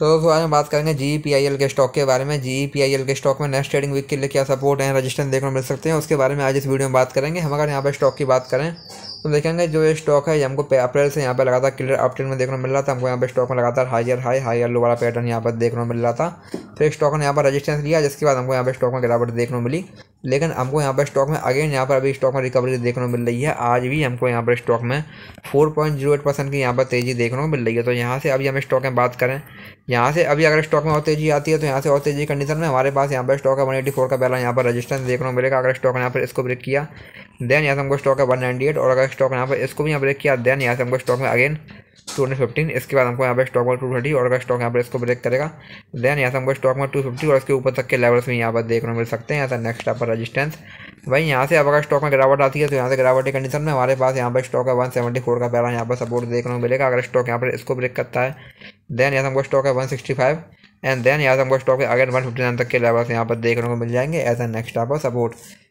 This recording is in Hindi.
तो आज हम बात करेंगे जी पी आई एल के स्टॉक के बारे में जी पी आई एल के स्टॉक में नेक्स्ट ट्रेडिंग वीक के लिए क्या सपोर्ट है रजिस्टेंस देखने को मिल सकते हैं उसके बारे में आज इस वीडियो में बात करेंगे हम अगर यहाँ पर स्टॉक की बात करें तो देखेंगे जो ये स्टॉक है हमको अप्रैल से यहाँ पर लगातार क्लियर अपट्रेंड में देखने को मिल रहा था हमको यहाँ पर स्टॉक में लगातार हाईर हाई हायर लो वाला पैटर्न यहाँ पर देखने को मिल रहा था फिर तो स्टॉक ने यहाँ पर रजिस्टेंस लिया जिसके बाद हमको यहाँ पर स्टॉक में गिरावट देखने को मिली लेकिन हमको यहाँ पर स्टॉक में अगेन यहाँ पर अभी स्टॉक में रिकवरी देखने को मिल रही है आज भी हमको यहाँ पर स्टॉक में four point zero eight percent की यहाँ पर तेज़ी देखने को मिल रही है तो यहाँ से अभी हम स्टॉक में बात करें यहाँ से अभी अगर स्टॉक में और तेज़ी आती है तो यहाँ से और तेज़ी कंडीशन में हमारे पास यहाँ पर स्टॉक है वन एटी फोर का पहला यहाँ पर रजिस्टेंस देखने को मिलेगा अगर स्टॉक यहाँ पर इसको ब्रेक किया देन यहाँ से हमको स्टॉक है वन नाइन्टी एट और अगर स्टॉक यहाँ पर इसको भी यहाँ ब्रेक किया देन यहाँ से हमको स्टॉक में अगेन टू हंड्रेड फिफ्टीन इसके बाद हमको यहाँ पे स्टॉक मार्क टू थर्टी और अगर स्टॉक यहाँ पर इसको ब्रेक करेगा देन यहाँ से हमको स्टॉक मार्क टू फिफ्टी और इसके ऊपर तक के लेवल्स में यहाँ पर देखने मिल सकते हैं यहाँ से नेक्स्ट आप रजिस्टेंस भाई यहाँ से अब अगर स्टॉक में गिरावट आती है तो यहाँ से गिरावट की कंडीशन में हमारे पास यहाँ पर स्टॉक है वन सेवेंटी फोर का पहला यहाँ पर सपोर्ट देखने को मिलेगा अगर स्टॉक यहाँ पर इसको ब्रेक करता है देन यहाँ से हमको स्टॉक है one sixty five and then यहाँ से हमको स्टॉक है अगर वन फिफ्टी नाइन तक के लेवल्स यहाँ पर देखने को मिल जाएंगे एज ए नेक्स्ट आप सपोर्ट